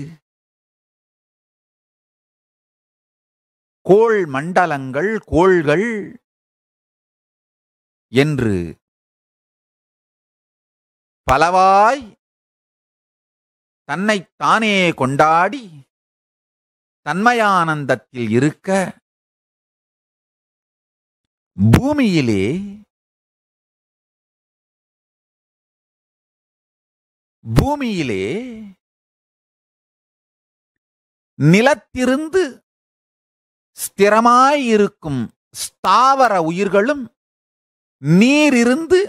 கோள் மண்டலங்கள் கோள்கள் என்று பலவாய் தன்னைத்தானே கொண்டாடி தன்மயானந்தத்தில் இருக்க பூமியிலே பூமியிலே நிலத்திருந்து ஸ்திரமாயிருக்கும் ஸ்தாவர உயிர்களும் நீரிருந்து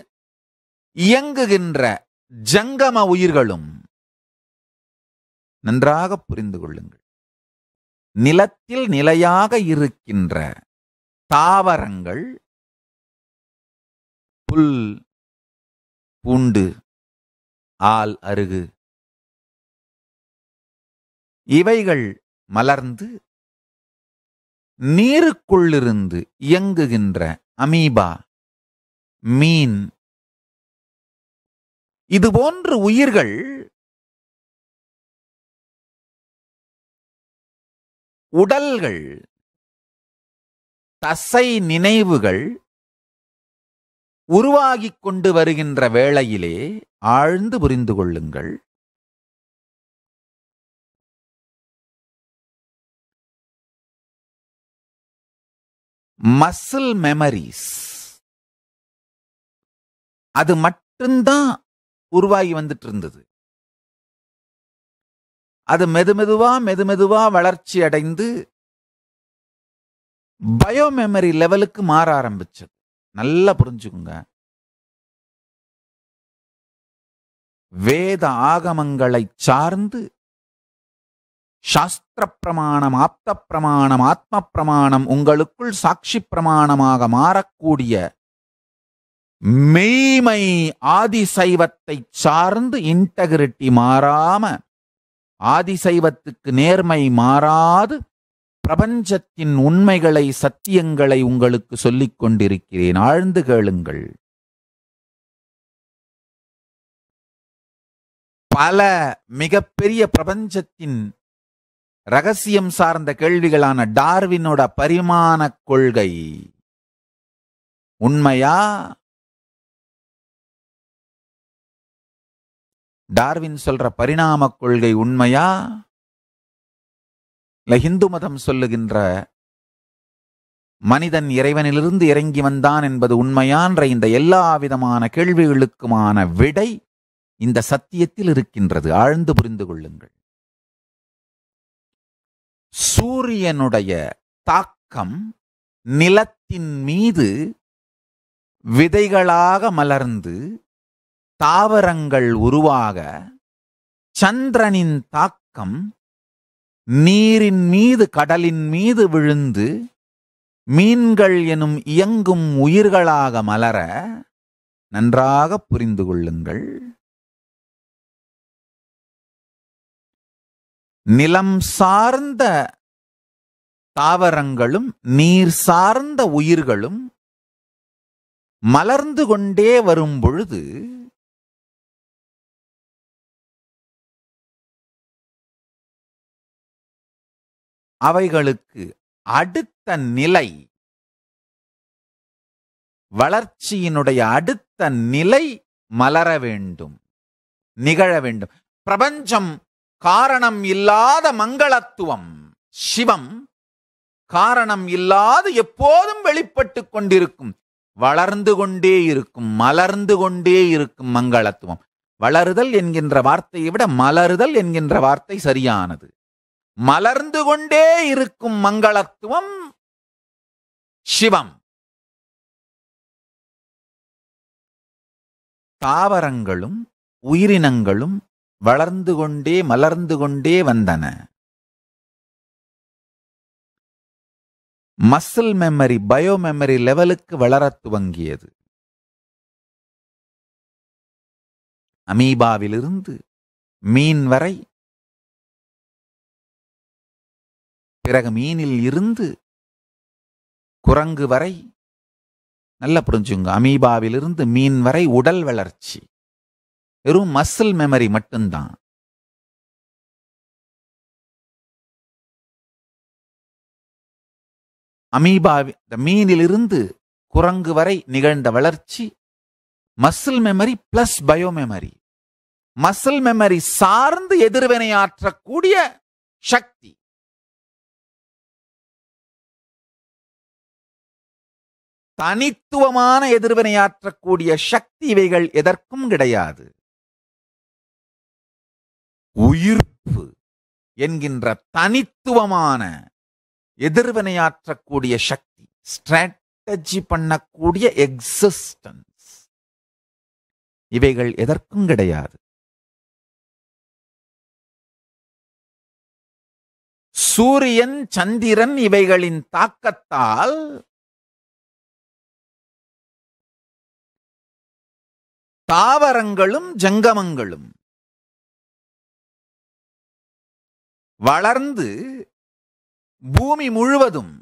இயங்குகின்ற ஜங்கம உயிர்களும் நன்றாக புரிந்து கொள்ளுங்கள் நிலத்தில் நிலையாக இருக்கின்ற தாவரங்கள் புல் பூண்டு ஆல் அருகு இவைகள் மலர்ந்து நீருக்குள்ளிருந்து இயங்குகின்ற அமீபா மீன் இதுபோன்று உயிர்கள் உடல்கள் தசை நினைவுகள் உருவாகிக் கொண்டு வருகின்ற வேளையிலே ஆழ்ந்து புரிந்து கொள்ளுங்கள் மசில் மெமரிஸ் அது மட்டும்தான் உருவாகி வந்துட்டு இருந்தது அது மெதுமெதுவா மெதுமெதுவா வளர்ச்சி அடைந்து பயோ மெமரி லெவலுக்கு மாற ஆரம்பிச்சது நல்லா புரிஞ்சுக்குங்க வேத ஆகமங்களை சார்ந்து சாஸ்திர பிரமாணம் ஆப்த பிரமாணம் ஆத்ம பிரமாணம் உங்களுக்குள் சாட்சி பிரமாணமாக மாறக்கூடிய மெய்மை ஆதிசைவத்தை சார்ந்து இன்டகிரிட்டி மாறாம ஆதிசைவத்துக்கு நேர்மை மாறாது பிரபஞ்சத்தின் உண்மைகளை சத்தியங்களை உங்களுக்கு சொல்லிக் கொண்டிருக்கிறேன் ஆழ்ந்து கேளுங்கள் பல மிகப்பெரிய பிரபஞ்சத்தின் ரகசியம் சார்ந்த கேள்விகளான டார்வினோட பரிமாண கொள்கை உண்மையா டார்வின் சொல்ற பரிணாம கொள்கை உண்மையா இல்லை ஹிந்து மதம் சொல்லுகின்ற மனிதன் இறைவனிலிருந்து இறங்கி வந்தான் என்பது உண்மையான்ற இந்த எல்லா விதமான கேள்விகளுக்குமான விடை இந்த சத்தியத்தில் இருக்கின்றது ஆழ்ந்து புரிந்து கொள்ளுங்கள் சூரியனுடைய தாக்கம் நிலத்தின் மீது விதைகளாக மலர்ந்து தாவரங்கள் உருவாக சந்திரனின் தாக்கம் நீரின் மீது கடலின் மீது விழுந்து மீன்கள் எனும் இயங்கும் உயிர்களாக மலர நன்றாக புரிந்து கொள்ளுங்கள் நிலம் சார்ந்த தாவரங்களும் நீர் சார்ந்த உயிர்களும் மலர்ந்து கொண்டே வரும் பொழுது அவைகளுக்கு அடுத்த நிலை வளர்ச்சியினுடைய அடுத்த நிலை மலர வேண்டும் நிகழ வேண்டும் பிரபஞ்சம் காரணம் இல்லாத மங்களத்துவம் சிவம் காரணம் இல்லாது எப்போதும் வெளிப்பட்டு கொண்டிருக்கும் வளர்ந்து கொண்டே இருக்கும் மலர்ந்து கொண்டே இருக்கும் மங்களத்துவம் வளருதல் என்கின்ற வார்த்தையை விட மலருதல் என்கின்ற வார்த்தை சரியானது மலர்ந்து கொண்டே இருக்கும் மங்களத்துவம் சிவம் தாவரங்களும் உயிரினங்களும் வளர்ந்து கொண்டே மலர்ந்து கொண்டே வந்தன மசில் மெமரி பயோ மெமரி லெவலுக்கு வளரத் துவங்கியது அமீபாவிலிருந்து மீன் வரை பிறகு மீனில் இருந்து குரங்கு வரை நல்லா புரிஞ்சுங்க அமீபாவிலிருந்து மீன் வரை உடல் வளர்ச்சி வெறும் மசில் மெமரி மட்டும்தான் அமீபாவி மீனிலிருந்து குரங்கு வரை நிகழ்ந்த வளர்ச்சி muscle memory plus bio memory muscle memory சார்ந்து எதிர்வினையாற்றக்கூடிய சக்தி தனித்துவமான எதிர்வினையாற்றக்கூடிய சக்தி இவைகள் எதற்கும் கிடையாது உயிர்ப்பு என்கின்ற தனித்துவமான எதிர்வினையாற்றக்கூடிய சக்தி ஸ்ட்ராட்டஜி பண்ணக்கூடிய எக்ஸிஸ்டன்ஸ் இவைகள் எதற்கும் கிடையாது சூரியன் சந்திரன் இவைகளின் தாக்கத்தால் தாவரங்களும் ஜங்கமங்களும் வளர்ந்து பூமி முழுவதும்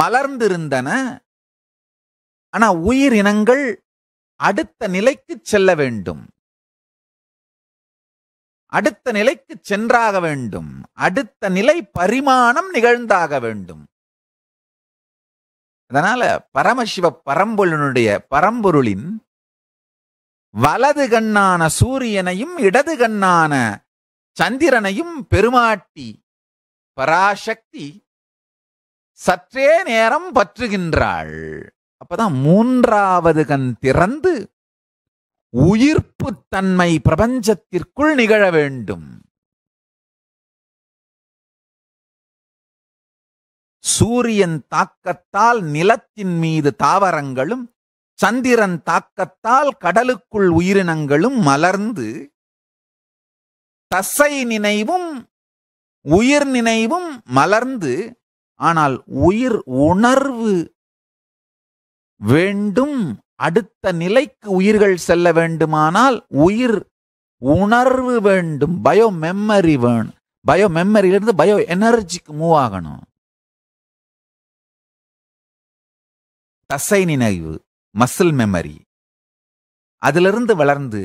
மலர்ந்திருந்தன ஆனா உயிரினங்கள் அடுத்த நிலைக்கு செல்ல வேண்டும் அடுத்த நிலைக்கு சென்றாக வேண்டும் அடுத்த நிலை பரிமாணம் நிகழ்ந்தாக வேண்டும் அதனால பரமசிவ பரம்பொழுனுடைய பரம்பொருளின் வலது கண்ணான சூரியனையும் இடது கண்ணான சந்திரனையும் பெருமாட்டி பராசக்தி சற்றே நேரம் பற்றுகின்றாள் அப்பதான் மூன்றாவது கண் திறந்து உயிர்ப்பு தன்மை பிரபஞ்சத்திற்குள் நிகழ வேண்டும் சூரியன் தாக்கத்தால் நிலத்தின் மீது தாவரங்களும் சந்திரன் தாக்கத்தால் கடலுக்குள் உயிரினங்களும் மலர்ந்து தசை நினைவும் உயிர் நினைவும் மலர்ந்து ஆனால் உயிர் உணர்வு வேண்டும் அடுத்த நிலைக்கு உயிர்கள் செல்ல வேண்டுமானால் உயிர் உணர்வு வேண்டும் பயோ மெம்மரி வேணும் பயோ மெம்மரியிலிருந்து பயோ எனர்ஜிக்கு மூவ் ஆகணும் தசை நினைவு மசில் மெமரி அதிலிருந்து வளர்ந்து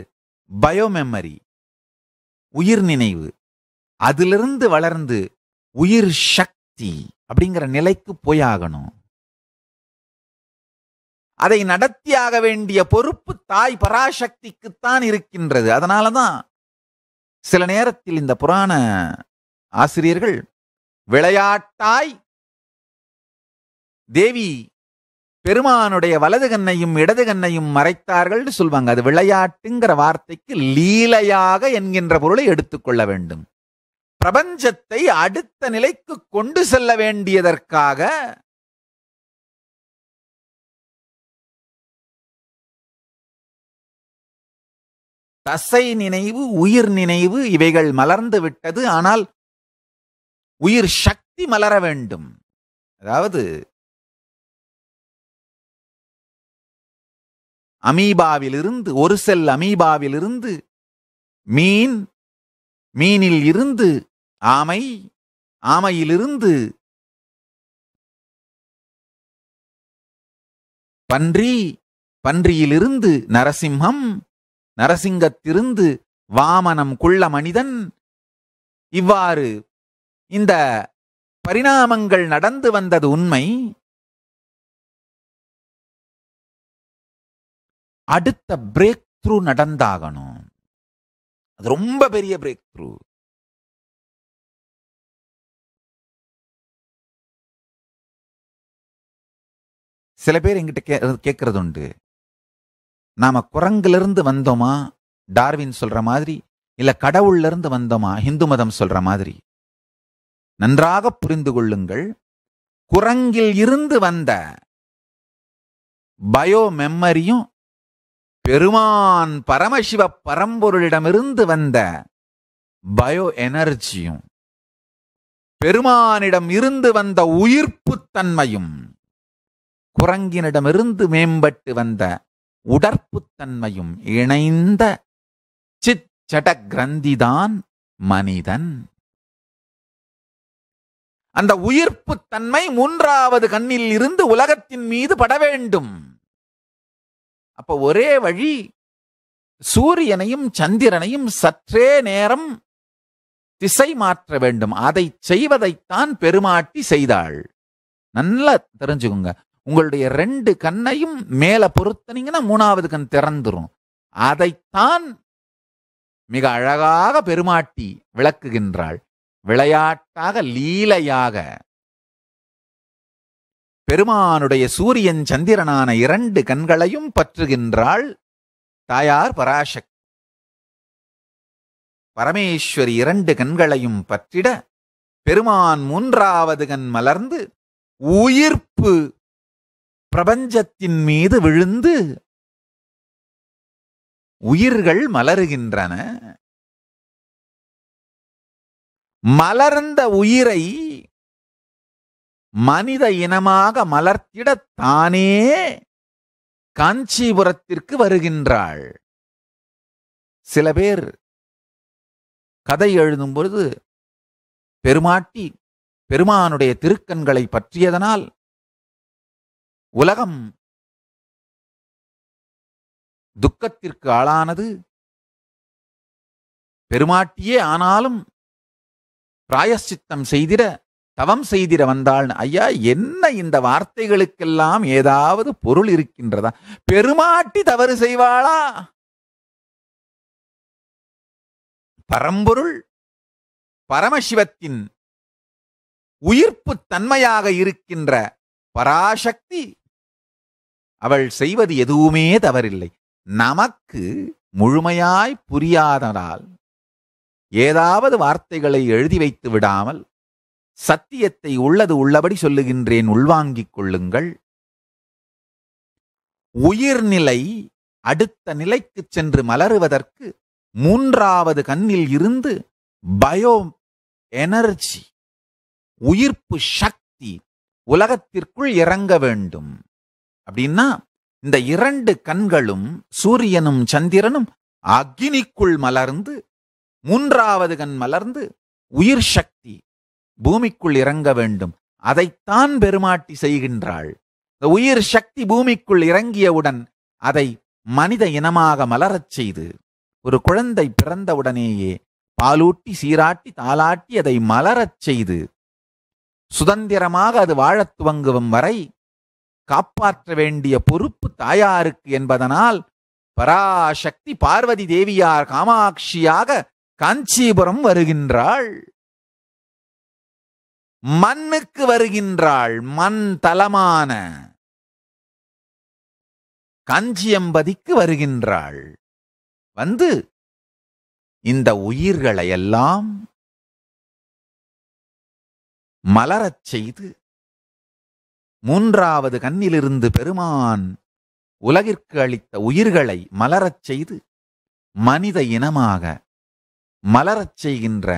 பயோ மெமரி உயிர் நினைவு அதிலிருந்து வளர்ந்து உயிர் சக்தி அப்படிங்கிற நிலைக்கு போயாகணும் அதை நடத்தியாக வேண்டிய பொறுப்பு தாய் பராசக்திக்குத்தான் இருக்கின்றது அதனால தான் சில நேரத்தில் இந்த புராண ஆசிரியர்கள் விளையாட்டாய் தேவி பெருமானுடைய வலது கண்ணையும் இடது கண்ணையும் மறைத்தார்கள்னு சொல்வாங்க அது விளையாட்டுங்கிற வார்த்தைக்கு லீலையாக என்கின்ற பொருளை எடுத்துக்கொள்ள வேண்டும் பிரபஞ்சத்தை அடுத்த நிலைக்கு கொண்டு செல்ல வேண்டியதற்காக தசை நினைவு உயிர் நினைவு இவைகள் மலர்ந்து விட்டது ஆனால் உயிர் சக்தி மலர வேண்டும் அதாவது அமீபாவிலிருந்து ஒரு செல் அமீபாவிலிருந்து மீன் மீனில் இருந்து ஆமை ஆமையிலிருந்து பன்றி பன்றியிலிருந்து நரசிம்ஹம் நரசிங்கத்திலிருந்து வாமனம் குள்ள மனிதன் இவ்வாறு இந்த பரிணாமங்கள் நடந்து வந்தது உண்மை அடுத்த பிரேக் த்ரூ நடந்தாகணும் அது ரொம்ப பெரிய பிரேக் த்ரூ சில பேர் எங்கிட்ட கே கேட்கறது உண்டு நாம குரங்கிலிருந்து வந்தோமா டார்வின் சொல்ற மாதிரி இல்லை கடவுள்லேருந்து வந்தோமா ஹிந்து மதம் சொல்ற மாதிரி நன்றாக புரிந்து கொள்ளுங்கள் குரங்கில் இருந்து வந்த பயோ மெம்மரியும் பெருமான் பரமசிவ பரம்பொருளிடமிருந்து வந்த பயோ எனர்ஜியும் பெருமானிடம் இருந்து வந்த உயிர்ப்பு தன்மையும் குரங்கினிடமிருந்து மேம்பட்டு வந்த உடற்புத்தன்மையும் இணைந்த சிச்சட கிரந்திதான் மனிதன் அந்த தன்மை மூன்றாவது கண்ணில் இருந்து உலகத்தின் மீது பட வேண்டும் அப்போ ஒரே வழி சூரியனையும் சந்திரனையும் சற்றே நேரம் திசை மாற்ற வேண்டும் அதை செய்வதைத்தான் பெருமாட்டி செய்தாள் நல்லா தெரிஞ்சுக்கோங்க உங்களுடைய ரெண்டு கண்ணையும் மேலே பொருத்தனீங்கன்னா மூணாவது கண் திறந்துரும் அதைத்தான் மிக அழகாக பெருமாட்டி விளக்குகின்றாள் விளையாட்டாக லீலையாக பெருமானுடைய சூரியன் சந்திரனான இரண்டு கண்களையும் பற்றுகின்றாள் தாயார் பராசக் பரமேஸ்வரி இரண்டு கண்களையும் பற்றிட பெருமான் மூன்றாவது கண் மலர்ந்து உயிர்ப்பு பிரபஞ்சத்தின் மீது விழுந்து உயிர்கள் மலருகின்றன மலர்ந்த உயிரை மனித இனமாக மலர்த்திட தானே காஞ்சிபுரத்திற்கு வருகின்றாள் சில பேர் கதை எழுதும் பொழுது பெருமாட்டி பெருமானுடைய திருக்கண்களை பற்றியதனால் உலகம் துக்கத்திற்கு ஆளானது பெருமாட்டியே ஆனாலும் பிராயசித்தம் செய்திட தவம் செய்திட வந்தாள் ஐயா என்ன இந்த வார்த்தைகளுக்கெல்லாம் ஏதாவது பொருள் இருக்கின்றதா பெருமாட்டி தவறு செய்வாளா பரம்பொருள் பரமசிவத்தின் உயிர்ப்பு தன்மையாக இருக்கின்ற பராசக்தி அவள் செய்வது எதுவுமே தவறில்லை நமக்கு முழுமையாய் புரியாததால் ஏதாவது வார்த்தைகளை எழுதி வைத்து விடாமல் சத்தியத்தை உள்ளது உள்ளபடி சொல்லுகின்றேன் உள்வாங்கிக் கொள்ளுங்கள் உயிர்நிலை அடுத்த நிலைக்கு சென்று மலருவதற்கு மூன்றாவது கண்ணில் இருந்து பயோ எனர்ஜி உயிர்ப்பு சக்தி உலகத்திற்குள் இறங்க வேண்டும் அப்படின்னா இந்த இரண்டு கண்களும் சூரியனும் சந்திரனும் அக்னிக்குள் மலர்ந்து மூன்றாவது கண் மலர்ந்து உயிர் சக்தி பூமிக்குள் இறங்க வேண்டும் அதைத்தான் பெருமாட்டி செய்கின்றாள் உயிர் சக்தி பூமிக்குள் இறங்கியவுடன் அதை மனித இனமாக மலரச் செய்து ஒரு குழந்தை பிறந்தவுடனேயே பாலூட்டி சீராட்டி தாளாட்டி அதை மலரச் செய்து சுதந்திரமாக அது வாழத் துவங்குவம் வரை காப்பாற்ற வேண்டிய பொறுப்பு தாயாருக்கு என்பதனால் பராசக்தி பார்வதி தேவியார் காமாட்சியாக காஞ்சிபுரம் வருகின்றாள் மண்ணுக்கு வருகின்றாள் மண் தலமான கஞ்சியம்பதிக்கு வருகின்றாள் வந்து இந்த உயிர்களையெல்லாம் மலரச் செய்து மூன்றாவது கண்ணிலிருந்து பெருமான் உலகிற்கு அளித்த உயிர்களை மலரச் செய்து மனித இனமாக மலரச் செய்கின்ற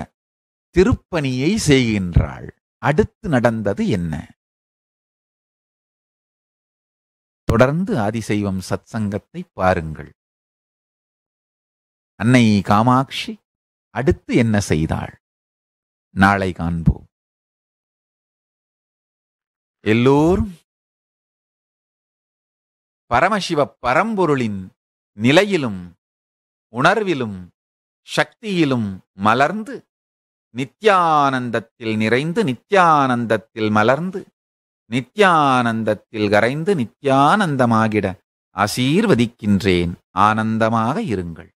திருப்பணியை செய்கின்றாள் அடுத்து நடந்தது என்ன தொடர்ந்து ஆதிசைவம் சத்சங்கத்தை பாருங்கள் அன்னை காமாட்சி அடுத்து என்ன செய்தாள் நாளை காண்போம் எல்லோரும் பரமசிவ பரம்பொருளின் நிலையிலும் உணர்விலும் சக்தியிலும் மலர்ந்து நித்யானந்தத்தில் நிறைந்து நித்யானந்தத்தில் மலர்ந்து நித்யானந்தத்தில் கரைந்து நித்யானந்தமாகிட ஆசீர்வதிக்கின்றேன் ஆனந்தமாக இருங்கள்